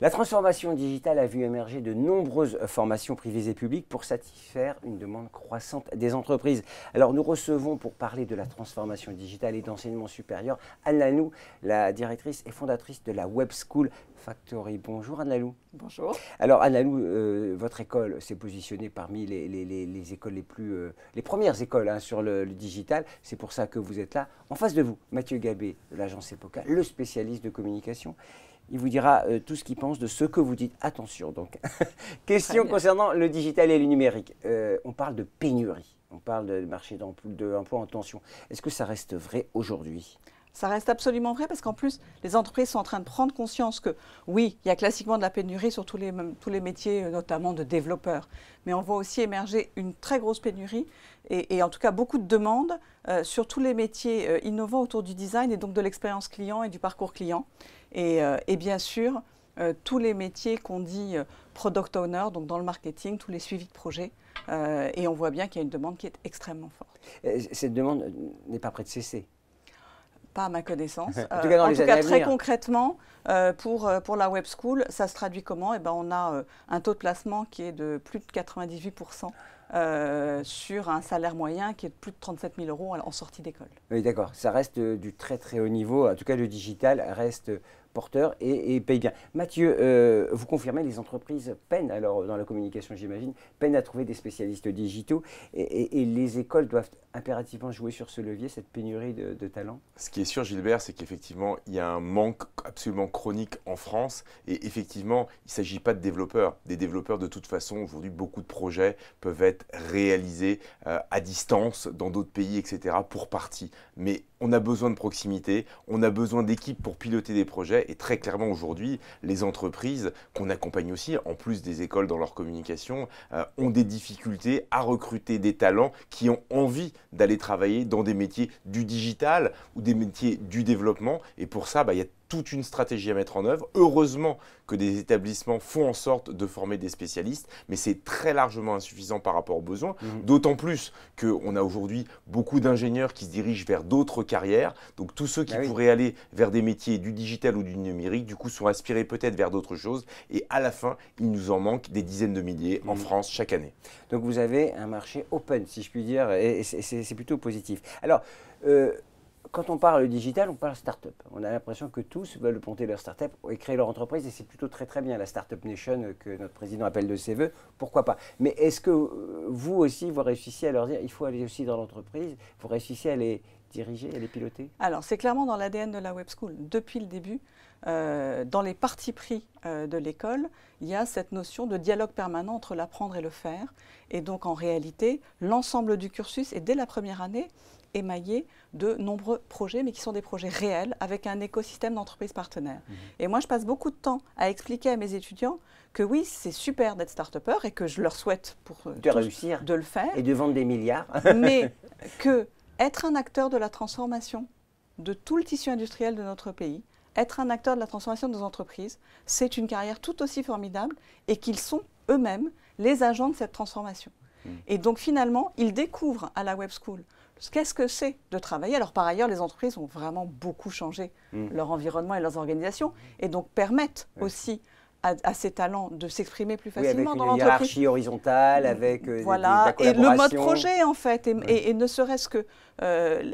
La transformation digitale a vu émerger de nombreuses euh, formations privées et publiques pour satisfaire une demande croissante des entreprises. Alors nous recevons pour parler de la transformation digitale et d'enseignement supérieur Anne Lanou, la directrice et fondatrice de la Web School Factory. Bonjour Anne Bonjour. Alors Anne Lanou, euh, votre école s'est positionnée parmi les, écoles les plus, euh, les premières écoles hein, sur le, le digital. C'est pour ça que vous êtes là. En face de vous, Mathieu Gabé de l'agence EPOCA, le spécialiste de communication il vous dira euh, tout ce qu'il pense de ce que vous dites. Attention donc. Question concernant le digital et le numérique. Euh, on parle de pénurie, on parle de marché d'emploi en tension. Est-ce que ça reste vrai aujourd'hui ça reste absolument vrai parce qu'en plus, les entreprises sont en train de prendre conscience que oui, il y a classiquement de la pénurie sur tous les, tous les métiers, euh, notamment de développeurs. Mais on voit aussi émerger une très grosse pénurie et, en tout cas beaucoup de demandes euh, sur tous les métiers euh, innovants autour du design et donc de l'expérience client et du parcours client. Et, bien sûr, tous les métiers qu'on dit product owner, donc dans le marketing, tous les suivis de projets. et on voit bien qu'il y a une demande qui est extrêmement forte. Cette demande n'est pas près de cesser. Pas à ma connaissance. Euh, en tout cas, très concrètement, euh, pour, euh, pour la Web School, ça se traduit comment eh ben, On a un taux de placement qui est de plus de 98%. sur un salaire moyen qui est de plus de 37 000 euros en sortie d'école. Oui, d'accord. Ça reste du très très haut niveau. En tout cas, le digital reste porteurs et, et bien. Mathieu, euh, vous confirmez, les entreprises peinent, alors dans la communication j'imagine, peinent à trouver des spécialistes digitaux et, les écoles doivent impérativement jouer sur ce levier, cette pénurie de, de talents Ce qui est sûr Gilbert, c'est qu'effectivement il y a un manque absolument chronique en France et effectivement il ne s'agit pas de développeurs. Des développeurs de toute façon, aujourd'hui beaucoup de projets peuvent être réalisés euh, à distance dans d'autres pays, etc. pour partie. Mais on a besoin de proximité, on a besoin d'équipes pour piloter des projets. Et très clairement, aujourd'hui, les entreprises qu'on accompagne aussi, en plus des écoles dans leur communication, euh, ont des difficultés à recruter des talents qui ont envie d'aller travailler dans des métiers du digital ou des métiers du développement. Et pour ça, bah, il y a toute une stratégie à mettre en œuvre. Heureusement que des établissements font en sorte de former des spécialistes, mais c'est très largement insuffisant par rapport aux besoins, mhm. d'autant plus qu'on a aujourd'hui beaucoup d'ingénieurs qui se dirigent vers d'autres carrières. Donc tous ceux qui bah pourraient aller vers des métiers du digital ou du numérique, du coup, sont aspirés peut-être vers d'autres choses. Et à la fin, il nous en manque des dizaines de milliers en mhm. France chaque année. Donc vous avez un marché open, si je puis dire, et c'est plutôt positif. Alors, euh, quand on parle digital, on parle start-up. On a l'impression que tous veulent monter leur start-up et créer leur entreprise, et c'est plutôt très très bien la start-up Nation euh, que notre président appelle de ses voeux, pourquoi pas. Mais est-ce que euh, vous aussi, vous réussissez à leur dire, il faut aller aussi dans l'entreprise, vous réussissez à les diriger, à les piloter Alors c'est clairement dans l'ADN de la Web School. Depuis le début, euh, dans les parties pris de l'école, il y a cette notion de dialogue permanent entre l'apprendre et le faire. Et donc en réalité, l'ensemble du cursus, est, dès la première année, émaillé de nombreux projets, mais qui sont des projets réels avec un écosystème d'entreprises partenaires. Mhm. Et moi, je passe beaucoup de temps à expliquer à mes étudiants que oui, c'est super d'être start et que je leur souhaite pour euh, de réussir de le faire et de vendre des milliards, mais que être un acteur de la transformation de tout le tissu industriel de notre pays, être un acteur de la transformation de nos entreprises, c'est une carrière tout aussi formidable et qu'ils sont eux-mêmes les agents de cette transformation. Mm. Et donc finalement, ils découvrent à la Web School Qu'est-ce que c'est de travailler Alors par ailleurs, les entreprises ont vraiment beaucoup changé mm. leur environnement et leurs organisations, et donc permettent aussi à, ces talents de s'exprimer plus facilement l'entreprise. Mm. avec dans l'entreprise. hiérarchie horizontale, avec voilà et le mode projet en fait, et, ne serait-ce que euh,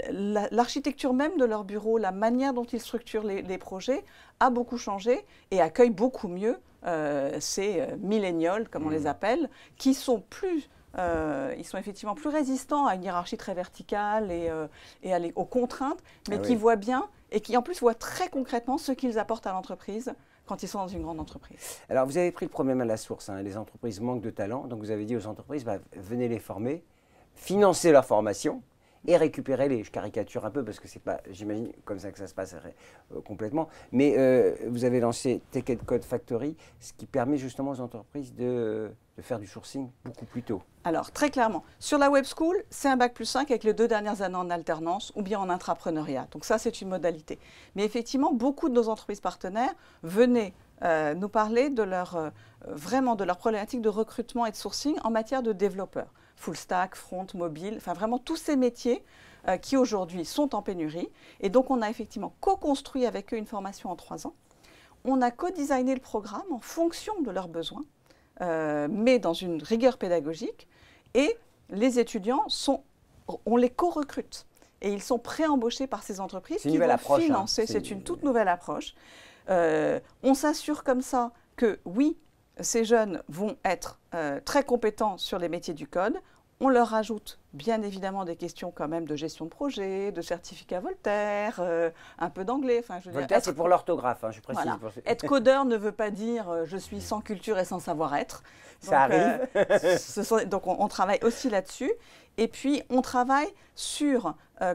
l'architecture même de leur bureau, la manière dont ils structurent les, projets a beaucoup changé et accueille beaucoup mieux euh, ces euh, milléniaux, comme on les mm. appelle, qui sont plus euh, ils sont effectivement plus résistants à une hiérarchie très verticale et, euh, aux contraintes, mais ah qui voient bien et qui en plus voient très concrètement ce qu'ils apportent à l'entreprise quand ils sont dans une grande entreprise. Alors vous avez pris le problème à la source, hein. les entreprises manquent de talent, donc vous avez dit aux entreprises, bah, venez les former, financez leur formation, et récupérer les. Je caricature un peu parce que c'est pas, j'imagine, comme ça que ça se passe euh, complètement. Mais euh, vous avez lancé Ticket Code Factory, ce qui permet justement aux entreprises de, faire du sourcing beaucoup plus tôt. Alors, très clairement, sur la Web School, c'est un bac plus 5 avec les deux dernières années en alternance ou bien en intrapreneuriat. Donc, ça, c'est une modalité. Mais effectivement, beaucoup de nos entreprises partenaires venaient euh, nous parler de leur, vraiment de leur problématique de recrutement et de sourcing en matière de développeurs full stack, front, mobile, enfin vraiment tous ces métiers euh, qui aujourd'hui sont en pénurie. Et donc on a effectivement co-construit avec eux une formation en trois ans. On a co-designé le programme en fonction de leurs besoins, euh, mais dans une rigueur pédagogique. Et les étudiants sont, on les co-recrute. Et ils sont pré-embauchés par ces entreprises qui vont approche, hein. financer. C'est une toute nouvelle approche. Euh, on s'assure comme ça que oui, ces jeunes vont être euh, très compétents sur les métiers du code. On leur rajoute bien évidemment des questions quand même de gestion de projet, de certificat Voltaire, euh, un peu d'anglais. Voltaire, c'est pour l'orthographe, hein, je précise. être codeur ne veut pas dire euh, je suis sans culture et sans savoir-être. Ça arrive. donc on, on travaille aussi là-dessus. Et puis on travaille sur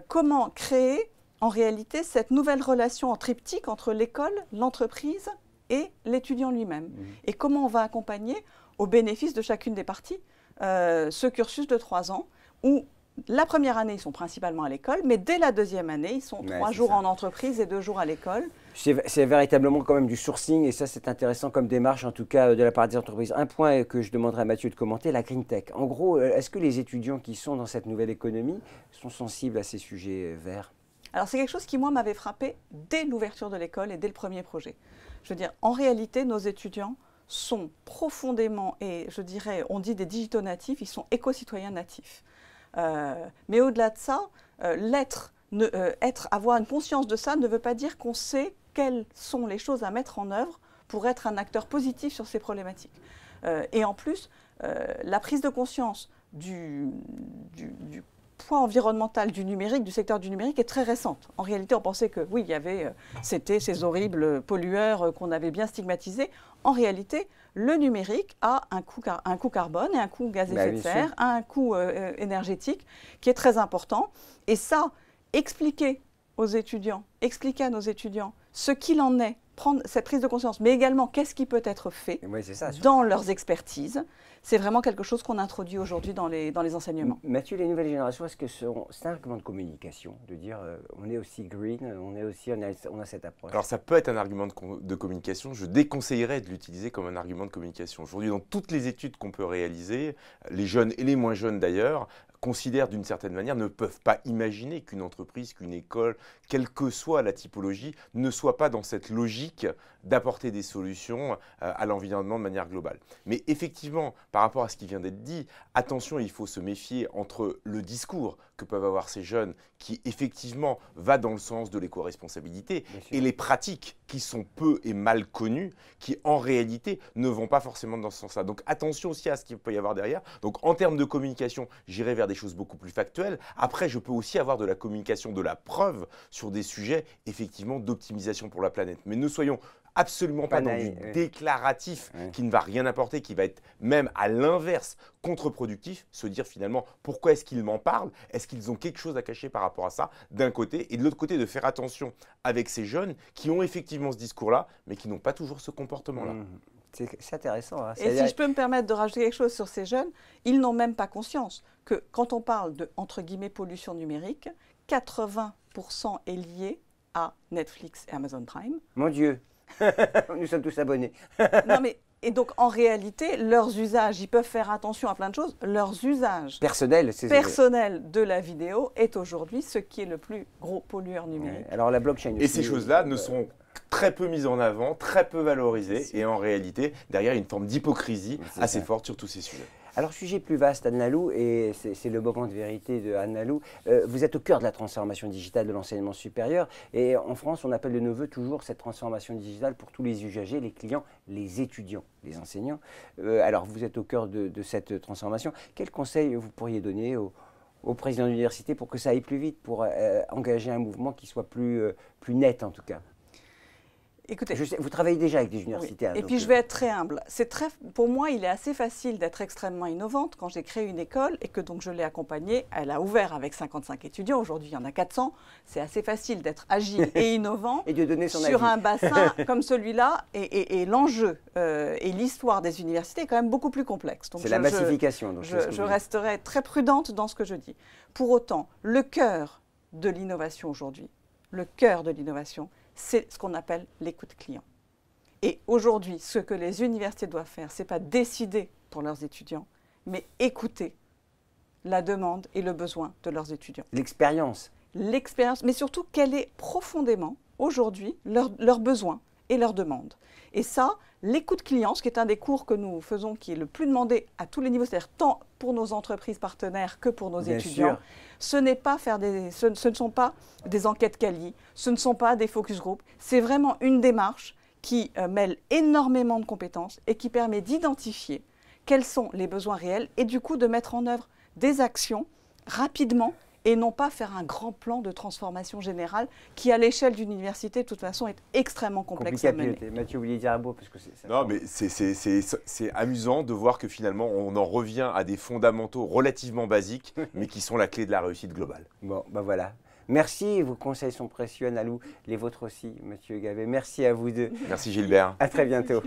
comment créer en réalité cette nouvelle relation en triptyque entre l'école, l'entreprise et l'étudiant lui-même. Mmh. Et comment on va accompagner au bénéfice de chacune des parties euh, ce cursus de trois ans où la première année, ils sont principalement à l'école, mais dès la deuxième année, ils sont trois jours en entreprise et deux jours à l'école. C'est véritablement quand même du sourcing, et ça c'est intéressant comme démarche, en tout cas euh, de la part des entreprises. Un point euh, que je demanderai à Mathieu de commenter, la green tech. En gros, est-ce que les étudiants qui sont dans cette nouvelle économie sont sensibles à ces sujets verts Alors c'est quelque chose qui, moi, m'avait frappé dès l'ouverture de l'école et dès le premier projet. Je veux dire, en réalité, nos étudiants sont profondément, et je dirais, on dit des digitaux natifs, ils sont éco-citoyens natifs. Euh, mais au-delà de ça, euh, euh, être, avoir une conscience de ça ne veut pas dire qu'on sait quelles sont les choses à mettre en œuvre pour être un acteur positif sur ces problématiques. et en plus, la prise de conscience du, du, du poids environnemental du numérique, du secteur du numérique, est très récente. En réalité, on pensait que oui, il y avait, euh, c'était ces horribles pollueurs euh, qu'on avait bien stigmatisés. En réalité, le numérique a un coût, un coût carbone et un coût gaz à bah effet de serre, un coût euh, énergétique qui est très important. Et ça, expliquer aux étudiants, expliquer à nos étudiants ce qu'il en est prendre cette prise de conscience, mais également qu'est-ce qui peut être fait dans leurs expertises. C'est vraiment quelque chose qu'on introduit aujourd'hui dans les, dans les enseignements. Mathieu, les nouvelles générations, est-ce que c'est un argument de communication de dire euh, on est aussi green, on est aussi on a, on a cette approche Alors ça peut être un argument de, de communication. Je déconseillerais de l'utiliser comme un argument de communication. Aujourd'hui, dans toutes les études qu'on peut réaliser, les jeunes et les moins jeunes d'ailleurs, considèrent d'une certaine manière, ne peuvent pas imaginer qu'une entreprise, qu'une école, quelle que soit la typologie, ne soit pas dans cette logique d'apporter des solutions euh, à l'environnement de manière globale. Mais effectivement, par rapport à ce qui vient d'être dit, attention, il faut se méfier entre le discours que peuvent avoir ces jeunes qui effectivement va dans le sens de l'éco-responsabilité et les pratiques qui sont peu et mal connues qui en réalité ne vont pas forcément dans ce sens-là. Donc attention aussi à ce qu'il peut y avoir derrière. Donc en termes de communication, j'irai vers des choses beaucoup plus factuelles. Après, je peux aussi avoir de la communication de la preuve sur des sujets effectivement d'optimisation pour la planète. Mais ne soyons absolument pas dans du déclaratif qui ne va rien apporter, qui va être même à l'inverse contre-productif, se dire finalement pourquoi est-ce qu'ils m'en parlent, est-ce qu'ils ont quelque chose à cacher par rapport à ça, d'un côté, et de l'autre côté de faire attention avec ces jeunes qui ont effectivement ce discours-là, mais qui n'ont pas toujours ce comportement-là. Mmh. C'est intéressant. Hein. Et si je peux me permettre de rajouter quelque chose sur ces jeunes, ils n'ont même pas conscience que quand on parle de, entre guillemets, pollution numérique, 80% est lié à Netflix et Amazon Prime. Mon Dieu Nous sommes tous abonnés. non, mais et donc, en réalité, leurs usages, ils peuvent faire attention à plein de choses. Leurs usages personnels personnel de la vidéo est aujourd'hui ce qui est le plus gros pollueur numérique. Alors, la blockchain. Et ces choses-là ne sont très peu mises en avant, très peu valorisées, et en réalité, derrière, une forme d'hypocrisie assez forte sur tous ces sujets. Alors, sujet plus vaste, Annalou, et c'est le moment de vérité de Annalou. Euh, vous êtes au cœur de la transformation digitale de l'enseignement supérieur. Et en France, on appelle de nos voeux toujours cette transformation digitale pour tous les usagers, les clients, les étudiants, les enseignants. Euh, alors, vous êtes au cœur de, cette transformation. Quels conseils vous pourriez donner au président de l'université pour que ça aille plus vite, pour euh, engager un mouvement qui soit plus net en tout cas Écoutez, vous travaillez déjà avec des universités. Hein, et puis euh, je vais être très humble. C'est très, pour moi, il est assez facile d'être extrêmement innovante quand j'ai créé une école et que donc je l'ai accompagnée. Elle a ouvert avec 55 étudiants. Aujourd'hui, il y en a 400. C'est assez facile d'être agile et innovant sur un bassin comme celui-là. Et, l'enjeu euh, et l'histoire des universités est quand même beaucoup plus complexe. C'est la massification. je resterai très prudente dans ce que je dis. Pour autant, le cœur de l'innovation aujourd'hui, le cœur de l'innovation, c'est ce qu'on appelle l'écoute client. Et aujourd'hui, ce que les universités doivent faire, ce n'est pas décider pour leurs étudiants, mais écouter la demande et le besoin de leurs étudiants. L'expérience. L'expérience, mais surtout quel est profondément aujourd'hui leur, leur besoin et leurs demande. Et ça, l'écoute client, ce qui est un des cours que nous faisons qui est le plus demandé à tous les niveaux, c'est-à-dire tant pour nos entreprises partenaires que pour nos étudiants, ce n'est pas faire des, ce, ne sont pas des enquêtes quali, ce ne sont pas des focus group, c'est vraiment une démarche qui euh, mêle énormément de compétences et qui permet d'identifier quels sont les besoins réels et du coup de mettre en œuvre des actions rapidement et non pas faire un grand plan de transformation générale qui, à l'échelle d'une université, de toute façon, est extrêmement complexe à mener. Mathieu, vous dire un mot parce que c'est. Non, mais c'est amusant de voir que finalement, on en revient à des fondamentaux relativement basiques, mais qui sont la clé de la réussite globale. Bon, ben voilà. Merci, vos conseils sont précieux, Analou, les vôtres aussi, Monsieur Gavet. Merci à vous deux. Merci Gilbert. À très bientôt.